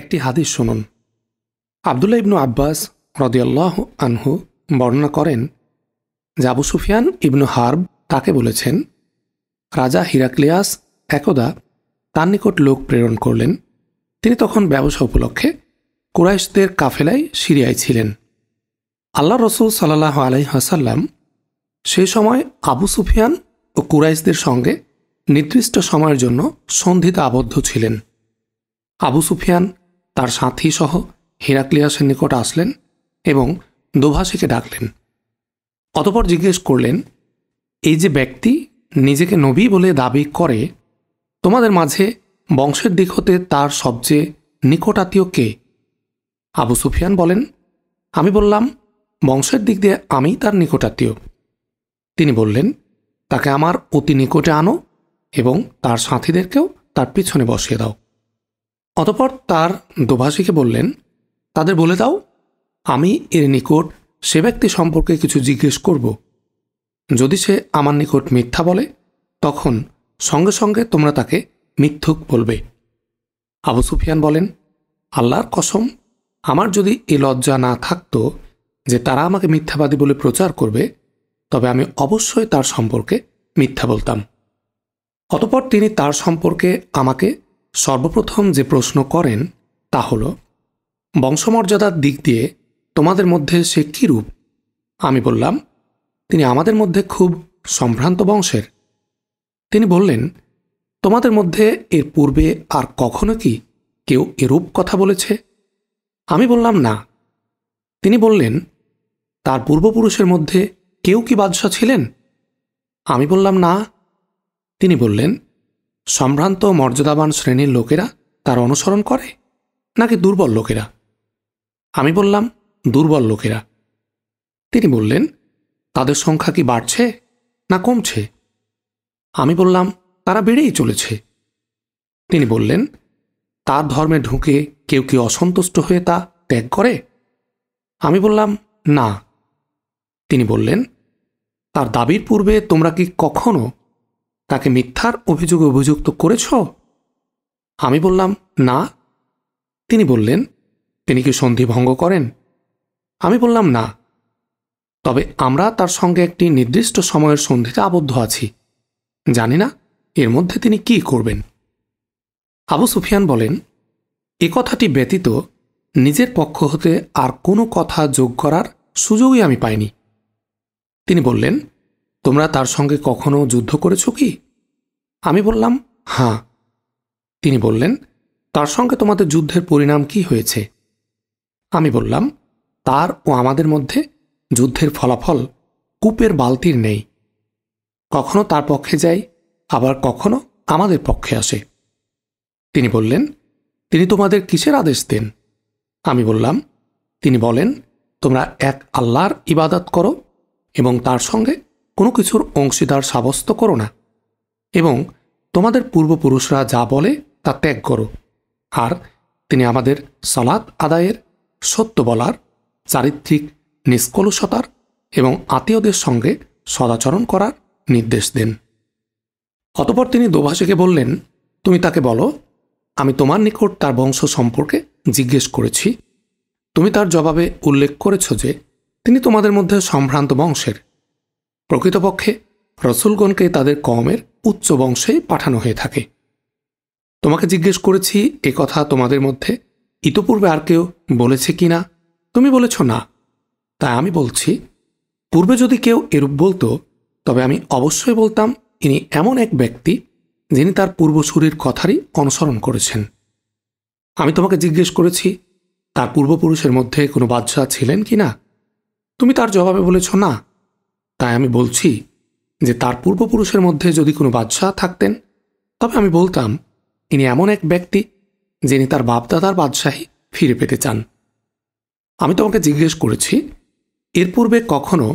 একটি হাদিস শুনুন আবদুল্লা ইবনু আব্বাস রদিয়াল্লাহ আনহু বর্ণনা করেন জাবু সুফিয়ান ইবনু হার্ব তাকে বলেছেন রাজা হিরাক্লিয়াস একদা তার নিকট লোক প্রেরণ করলেন তিনি তখন ব্যবসা উপলক্ষে কুরাইশদের কাফেলায় সিরিয়ায় ছিলেন আল্লাহ রসুল সাল্লাহ আলাই হাসাল্লাম সেই সময় আবু সুফিয়ান ও কুরাইশদের সঙ্গে নির্দিষ্ট সময়ের জন্য সন্ধিতে আবদ্ধ ছিলেন আবু সুফিয়ান তার সাথীসহ হেরাক্লিয়াসের নিকট আসলেন এবং দোভাষীকে ডাকলেন অতপর জিজ্ঞেস করলেন এই যে ব্যক্তি নিজেকে নবী বলে দাবি করে তোমাদের মাঝে বংশের দিক হতে তার সবচেয়ে নিকটাত্মীয় কে আবু সুফিয়ান বলেন আমি বললাম বংশের দিক দিয়ে আমি তার নিকটাত্মীয় তিনি বললেন তাকে আমার অতি নিকটে আনো এবং তার সাথীদেরকেও তার পিছনে বসিয়ে দাও অতপর তার দোভাষীকে বললেন তাদের বলে দাও আমি এর নিকট সে ব্যক্তি সম্পর্কে কিছু জিজ্ঞেস করব যদি সে আমার নিকট মিথ্যা বলে তখন সঙ্গে সঙ্গে তোমরা তাকে মিথ্যুক বলবে আবু সুফিয়ান বলেন আল্লাহর কসম আমার যদি এ লজ্জা না থাকতো যে তারা আমাকে মিথ্যাবাদী বলে প্রচার করবে তবে আমি অবশ্যই তার সম্পর্কে মিথ্যা বলতাম অতপর তিনি তার সম্পর্কে আমাকে সর্বপ্রথম যে প্রশ্ন করেন তা হল বংশমর্যাদার দিক দিয়ে তোমাদের মধ্যে সে কী রূপ আমি বললাম তিনি আমাদের মধ্যে খুব সম্ভ্রান্ত বংশের তিনি বললেন তোমাদের মধ্যে এর পূর্বে আর কখনো কি কেউ এরূপ কথা বলেছে আমি বললাম না তিনি বললেন তার পূর্বপুরুষের মধ্যে কেউ কি বাদশাহ ছিলেন আমি বললাম না তিনি বললেন সম্ভ্রান্ত মর্যাদাবান শ্রেণীর লোকেরা তার অনুসরণ করে নাকি দুর্বল লোকেরা আমি বললাম দুর্বল লোকেরা তিনি বললেন তাদের সংখ্যা কি বাড়ছে না কমছে আমি বললাম তারা বেড়েই চলেছে তিনি বললেন তার ধর্মে ঢুকে কেউ কি অসন্তুষ্ট হয়ে তা ত্যাগ করে আমি বললাম না তিনি বললেন তার দাবির পূর্বে তোমরা কি কখনো তাকে মিথ্যার অভিযোগে অভিযুক্ত করেছ আমি বললাম না তিনি বললেন তিনি কি সন্ধি ভঙ্গ করেন আমি বললাম না তবে আমরা তার সঙ্গে একটি নির্দিষ্ট সময়ের সন্ধিতে আবদ্ধ আছি জানি না এর মধ্যে তিনি কি করবেন আবু সুফিয়ান বলেন এ কথাটি ব্যতীত নিজের পক্ষ হতে আর কোনো কথা যোগ করার সুযোগই আমি পাইনি তিনি বললেন তোমরা তার সঙ্গে কখনো যুদ্ধ করেছ কি আমি বললাম হ্যাঁ তিনি বললেন তার সঙ্গে তোমাদের যুদ্ধের পরিণাম কি হয়েছে আমি বললাম তার ও আমাদের মধ্যে যুদ্ধের ফলাফল কূপের বালতির নেই কখনো তার পক্ষে যায় আবার কখনো আমাদের পক্ষে আসে তিনি বললেন তিনি তোমাদের কিসের আদেশ দেন আমি বললাম তিনি বলেন তোমরা এক আল্লাহর ইবাদত করো এবং তার সঙ্গে কোনো কিছুর অংশীদার সাব্যস্ত করো না এবং তোমাদের পূর্বপুরুষরা যা বলে তা ত্যাগ করো আর তিনি আমাদের সালাত আদায়ের সত্য বলার চারিত্রিক নিষ্কলুষতার এবং আত্মীয়দের সঙ্গে সদাচরণ করার নির্দেশ দেন অতপর তিনি দোভাষীকে বললেন তুমি তাকে বলো আমি তোমার নিকট তার বংশ সম্পর্কে জিজ্ঞেস করেছি তুমি তার জবাবে উল্লেখ করেছ যে তিনি তোমাদের মধ্যে সম্ভ্রান্ত বংশের প্রকৃতপক্ষে রসুলগণকে তাদের কমের উচ্চ বংশে পাঠানো হয়ে থাকে তোমাকে জিজ্ঞেস করেছি এ কথা তোমাদের মধ্যে ইতোপূর্বে আর কেউ বলেছে কি না তুমি বলেছ না তাই আমি বলছি পূর্বে যদি কেউ এরূপ বলতো তবে আমি অবশ্যই বলতাম ইনি এমন এক ব্যক্তি যিনি তার পূর্বসূরির কথারই অনুসরণ করেছেন আমি তোমাকে জিজ্ঞেস করেছি তার পূর্বপুরুষের মধ্যে কোনো বাদশাহ ছিলেন কি না তুমি তার জবাবে বলেছ না তাই আমি বলছি যে তার পূর্বপুরুষের মধ্যে যদি কোনো বাদশাহ থাকতেন তবে আমি বলতাম ইনি এমন এক ব্যক্তি যিনি তার বাপদাদার বাদশাহী ফিরে পেতে চান আমি তোমাকে জিজ্ঞেস করেছি এর পূর্বে কখনো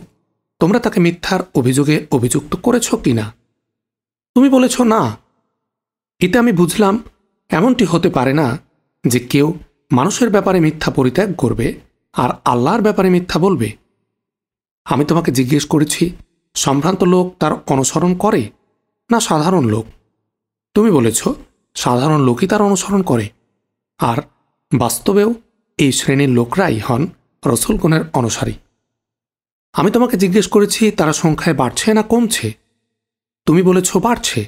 তোমরা তাকে মিথ্যার অভিযোগে অভিযুক্ত করেছ কি না তুমি বলেছ না এতে আমি বুঝলাম এমনটি হতে পারে না যে কেউ মানুষের ব্যাপারে মিথ্যা পরিত্যাগ করবে আর আল্লাহর ব্যাপারে মিথ্যা বলবে আমি তোমাকে জিজ্ঞেস করেছি সম্ভ্রান্ত লোক তার অনুসরণ করে না সাধারণ লোক তুমি বলেছ সাধারণ লোকই তার অনুসরণ করে আর বাস্তবেও এই শ্রেণীর লোকরাই হন রসুলগণের অনুসারী আমি তোমাকে জিজ্ঞেস করেছি তারা সংখ্যায় বাড়ছে না কমছে তুমি বলেছ বাড়ছে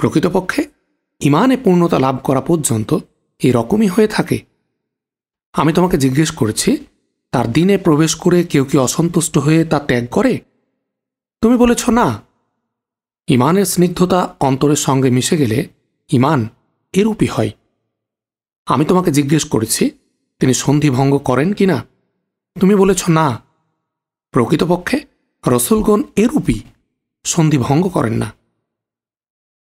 প্রকৃতপক্ষে ইমানে পূর্ণতা লাভ করা পর্যন্ত এরকমই হয়ে থাকে আমি তোমাকে জিজ্ঞেস করেছি তার দিনে প্রবেশ করে কেউ কি অসন্তুষ্ট হয়ে তা ত্যাগ করে তুমি বলেছ না ইমানের স্নিগ্ধতা অন্তরের সঙ্গে মিশে গেলে ইমান এরূপই হয় আমি তোমাকে জিজ্ঞেস করেছি তিনি সন্ধি ভঙ্গ করেন কি না তুমি বলেছ না প্রকৃতপক্ষে রসুলগণ এরূপই সন্ধি ভঙ্গ করেন না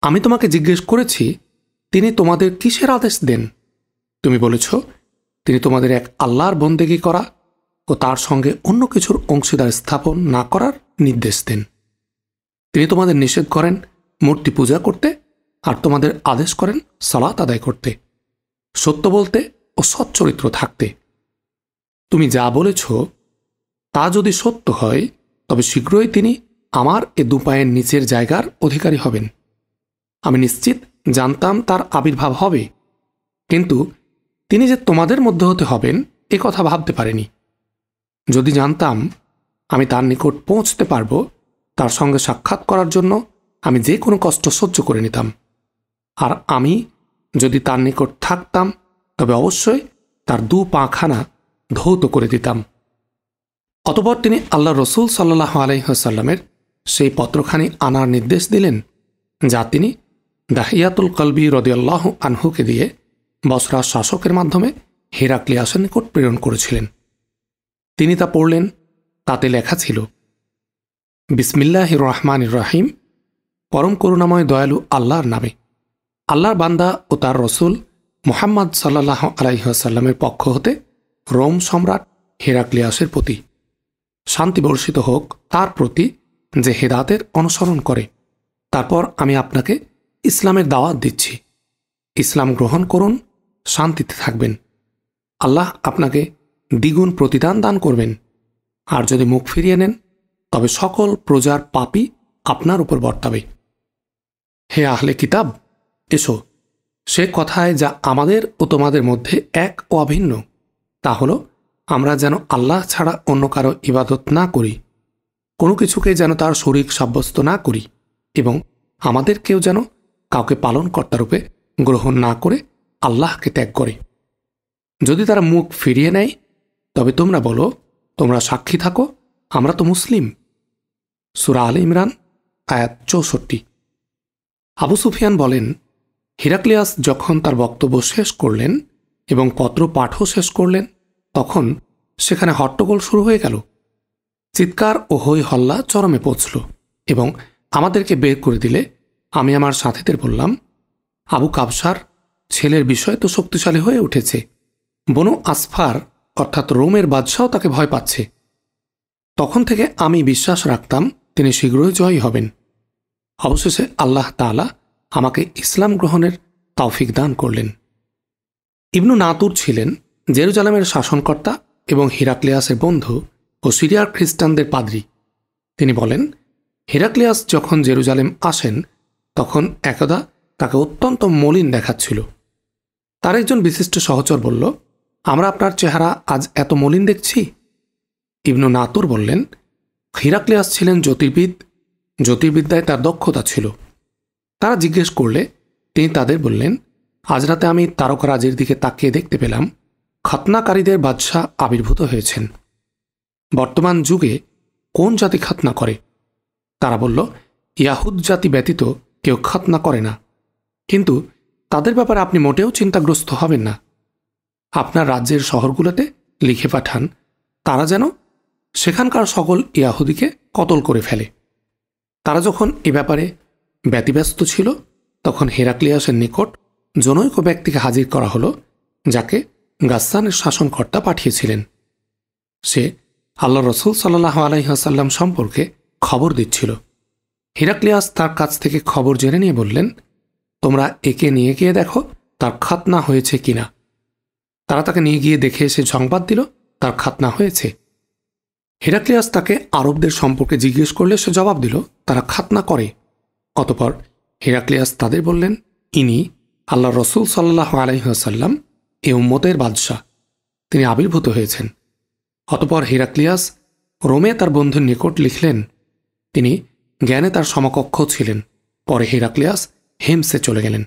আমি তোমাকে জিজ্ঞেস করেছি তিনি তোমাদের কিসের আদেশ দেন তুমি বলেছ তিনি তোমাদের এক আল্লাহর বন্দেগি করা ও তার সঙ্গে অন্য কিছুর অংশীদার স্থাপন না করার নির্দেশ দেন তিনি তোমাদের নিষেধ করেন মূর্তি পূজা করতে আর তোমাদের আদেশ করেন সালাত আদায় করতে সত্য বলতে ও সৎ চরিত্র থাকতে তুমি যা বলেছ তা যদি সত্য হয় তবে শীঘ্রই তিনি আমার এ দুপায়ের নিচের জায়গার অধিকারী হবেন আমি নিশ্চিত জানতাম তার আবির্ভাব হবে কিন্তু তিনি যে তোমাদের মধ্যে হতে হবেন এ কথা ভাবতে পারেনি যদি জানতাম আমি তার নিকট পৌঁছতে পারব তার সঙ্গে সাক্ষাৎ করার জন্য আমি যে কোনো কষ্ট সহ্য করে নিতাম আর আমি যদি তার নিকট থাকতাম তবে অবশ্যই তার দু পাখানা ধৌত করে দিতাম অতপর তিনি আল্লাহ রসুল সাল্লাহ আলহ্লামের সেই পত্রখানি আনার নির্দেশ দিলেন যা তিনি দাহিয়াতুল কলবি রদিয়াল্লাহ আনহুকে দিয়ে বসরা শাসকের মাধ্যমে হেরাক্লিয়াসের নিকট প্রেরণ করেছিলেন তিনি তা পড়লেন তাতে লেখা ছিল বিসমিল্লাহ রহমান রাহিম পরম করুণাময় দয়ালু আল্লাহর নামে আল্লাহর বান্দা ও তার রসুল মোহাম্মদ সাল্লাহ আলাইসাল্লামের পক্ষ হতে রোম সম্রাট হেরাক্লিয়াসের প্রতি শান্তি বর্ষিত হোক তার প্রতি যে হেদাতের অনুসরণ করে তারপর আমি আপনাকে ইসলামের দাওয়াত দিচ্ছি ইসলাম গ্রহণ করুন শান্তিতে থাকবেন আল্লাহ আপনাকে দ্বিগুণ প্রতিদান দান করবেন আর যদি মুখ ফিরিয়ে নেন তবে সকল প্রজার পাপই আপনার উপর বর্তাবে হে আহলে কিতাব এসো সে কথায় যা আমাদের ও তোমাদের মধ্যে এক ও অভিন্ন তা হলো আমরা যেন আল্লাহ ছাড়া অন্য কারো ইবাদত না করি কোনো কিছুকে যেন তার শরীর সাব্যস্ত না করি এবং আমাদের কেউ যেন কাউকে পালনকর্তারূপে গ্রহণ না করে আল্লাহকে ত্যাগ করে যদি তারা মুখ ফিরিয়ে নেয় তবে তোমরা বলো তোমরা সাক্ষী থাকো আমরা তো মুসলিম সুরা আল ইমরান আয়াত চৌষট্টি আবু সুফিয়ান বলেন হিরাক্লিয়াস যখন তার বক্তব্য শেষ করলেন এবং পত্র পাঠও শেষ করলেন তখন সেখানে হট্টগোল শুরু হয়ে গেল চিৎকার ও হই হল্লা চরমে পৌঁছল এবং আমাদেরকে বের করে দিলে আমি আমার সাথীদের বললাম আবু কাবসার ছেলের বিষয় তো শক্তিশালী হয়ে উঠেছে বনু আসফার অর্থাৎ রোমের বাদশাহ তাকে ভয় পাচ্ছে তখন থেকে আমি বিশ্বাস রাখতাম তিনি শীঘ্রই জয়ী হবেন অবশেষে আল্লাহ তালা আমাকে ইসলাম গ্রহণের তৌফিক দান করলেন ইবনু নাতুর ছিলেন জেরুজালেমের শাসনকর্তা এবং হিরাক্লিয়াসের বন্ধু ও সিরিয়ার খ্রিস্টানদের পাদ্রী তিনি বলেন হিরাক্লিয়াস যখন জেরুজালেম আসেন তখন একদা তাকে অত্যন্ত মলিন দেখাচ্ছিল তার একজন বিশিষ্ট সহচর বলল আমরা আপনার চেহারা আজ এত মলিন দেখছি ইবনু নাতুর বললেন হিরাক্লিয়াস ছিলেন জ্যোতির্বিদ জ্যোতির্বিদ্যায় তার দক্ষতা ছিল তারা জিজ্ঞেস করলে তিনি তাদের বললেন আজ রাতে আমি তারকরাজের দিকে তাকিয়ে দেখতে পেলাম খাতনাকারীদের বাদশাহ আবির্ভূত হয়েছেন বর্তমান যুগে কোন জাতি খাতনা করে তারা বলল ইয়াহুদ জাতি ব্যতীত কেউ খাতনা করে না কিন্তু তাদের ব্যাপারে আপনি মোটেও চিন্তাগ্রস্ত হবেন না আপনার রাজ্যের শহরগুলোতে লিখে পাঠান তারা যেন সেখানকার সকল ইয়াহুদিকে কতল করে ফেলে তারা যখন এ ব্যাপারে ব্যতিব্যস্ত ছিল তখন হেরাক্লিয়াসের নিকট জনৈক ব্যক্তিকে হাজির করা হলো যাকে গাস্তানের শাসনকর্তা পাঠিয়েছিলেন সে আল্লাহ রসুল সাল্লাহ আলহিহাসাল্লাম সম্পর্কে খবর দিচ্ছিল হিরাক্লিয়াস তার কাছ থেকে খবর জেনে নিয়ে বললেন তোমরা একে নিয়ে গিয়ে দেখো তার খাতনা হয়েছে কিনা তারা তাকে নিয়ে গিয়ে দেখে এসে সংবাদ দিল তার খাতনা হয়েছে হেরাক্লিয়াস তাকে আরবদের সম্পর্কে জিজ্ঞেস করলে সে জবাব দিল তারা খাতনা করে অতপর হেরাক্লিয়াস তাদের বললেন ইনি আল্লাহ রসুল সাল্লাহ আলাইসাল্লাম এ উম্মতের বাদশাহ তিনি আবির্ভূত হয়েছেন অতপর হেরাক্লিয়াস রোমে তার বন্ধুর নিকট লিখলেন তিনি জ্ঞানে তার সমকক্ষ ছিলেন পরে হেরাক্লিয়াস হেমসে চলে গেলেন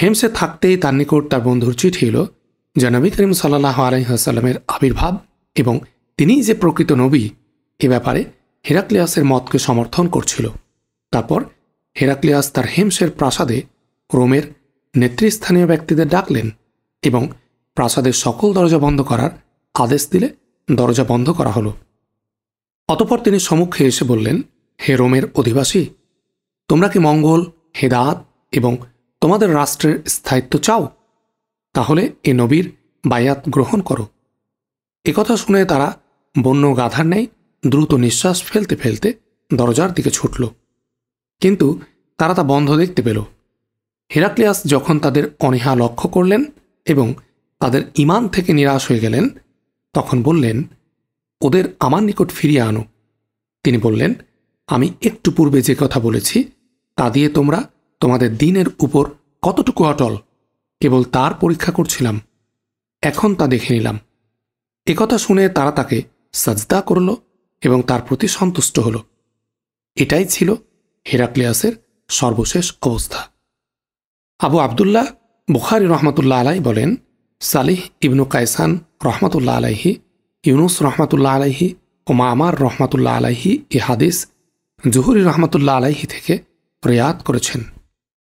হেমসে থাকতেই তার নিকট তার বন্ধুর চিঠি এলো জনাবি করিম সাল্লাহ আলহিহাসাল্লামের আবির্ভাব এবং তিনিই যে প্রকৃত নবী এ ব্যাপারে হেরাক্লিয়াসের মতকে সমর্থন করছিল তারপর হেরাক্লিয়াস তার হেমসের প্রাসাদে রোমের নেতৃস্থানীয় ব্যক্তিদের ডাকলেন এবং প্রাসাদের সকল দরজা বন্ধ করার আদেশ দিলে দরজা বন্ধ করা হলো অতপর তিনি সম্মুখে এসে বললেন হে রোমের অধিবাসী তোমরা কি মঙ্গল হেদাত এবং তোমাদের রাষ্ট্রের স্থায়িত্ব চাও তাহলে এ নবীর বায়াত গ্রহণ করো একথা শুনে তারা বন্য গাধার নেই দ্রুত নিঃশ্বাস ফেলতে ফেলতে দরজার দিকে ছুটল কিন্তু তারা তা বন্ধ দেখতে পেল হেরাক্লিয়াস যখন তাদের অনীহা লক্ষ্য করলেন এবং তাদের ইমান থেকে নিরাশ হয়ে গেলেন তখন বললেন ওদের আমার নিকট ফিরিয়ে আনো তিনি বললেন আমি একটু পূর্বে যে কথা বলেছি তা দিয়ে তোমরা তোমাদের দিনের উপর কতটুকু অটল কেবল তার পরীক্ষা করছিলাম এখন তা দেখে নিলাম একথা শুনে তারা তাকে সাজদা করল এবং তার প্রতি সন্তুষ্ট হল এটাই ছিল হেরাক্লিয়াসের সর্বশেষ অবস্থা আবু আবদুল্লাহ বুখারি রহমতুল্লাহ আলাই বলেন সালিহ ইবনু কায়সান রহমতুল্লাহ আলাইহি ইউনুস রহমাতুল্লাহ আলাইহি ও মামার রহমাতুল্লাহ আলাইহি এ হাদিস জুহুরি রহমতুল্লাহ আলাইহি থেকে প্রয়াত করেছেন